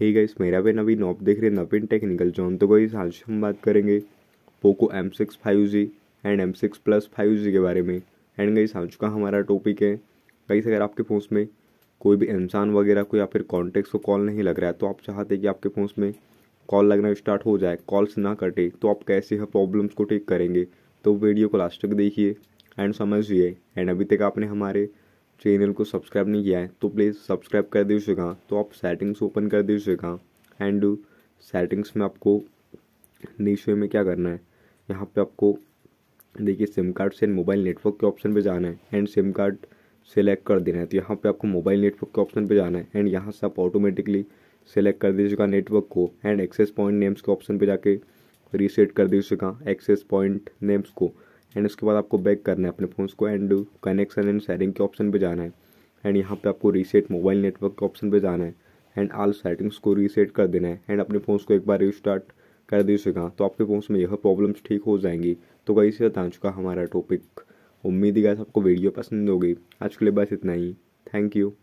ही गई मेरा भी नवीन ऑप देख रहे हैं नवीन टेक्निकल जॉन तो गई आज हम बात करेंगे Poco M six five G and M six plus five G के बारे में एंड गई आज चुका हमारा टॉपिक है गाइस अगर आपके फ़ोन में कोई भी इंसान वगैरह को या फिर कॉन्टेक्ट को कॉल नहीं लग रहा है तो आप चाहते कि आपके फ़ोन में कॉल लगना स्टार्ट हो जाए कॉल्स ना कटे तो आप कैसे है प्रॉब्लम्स को ठीक करेंगे तो वीडियो को लास्ट तक देखिए एंड समझिए एंड अभी तक आपने हमारे चैनल को सब्सक्राइब नहीं किया है तो प्लीज़ सब्सक्राइब कर दीजिएगा तो आप सेटिंग्स ओपन कर दीजिएगा एंड सेटिंग्स में आपको नीचे में क्या करना है यहाँ पे आपको देखिए सिम कार्ड से मोबाइल नेटवर्क के ऑप्शन पे जाना है एंड सिम कार्ड सेलेक्ट कर देना है तो यहाँ पे आपको मोबाइल नेटवर्क के ऑप्शन पे जाना है एंड यहाँ से आप ऑटोमेटिकली सेलेक्ट कर दीजिएगा नेटवर्क को एंड एक्सेस पॉइंट नेम्स के ऑप्शन पे जाके रीसेट कर दीजिएगा एक्सेस पॉइंट नेम्स को एंड उसके बाद आपको बैक करना है अपने फ़ोन को एंड कनेक्शन एंड सेटिंग के ऑप्शन पर जाना है एंड यहाँ पे आपको रीसेट मोबाइल नेटवर्क के ऑप्शन पे जाना है एंड आल सेटिंग्स को रीसेट कर देना है एंड अपने फ़ोन को एक बार रिस्टार्ट कर दीजिएगा तो आपके फ़ोन में यह प्रॉब्लम्स ठीक हो जाएंगी तो कहीं से बता चुका हमारा टॉपिक उम्मीद ही गैस आपको वीडियो पसंद होगी आज के लिए बस इतना ही थैंक यू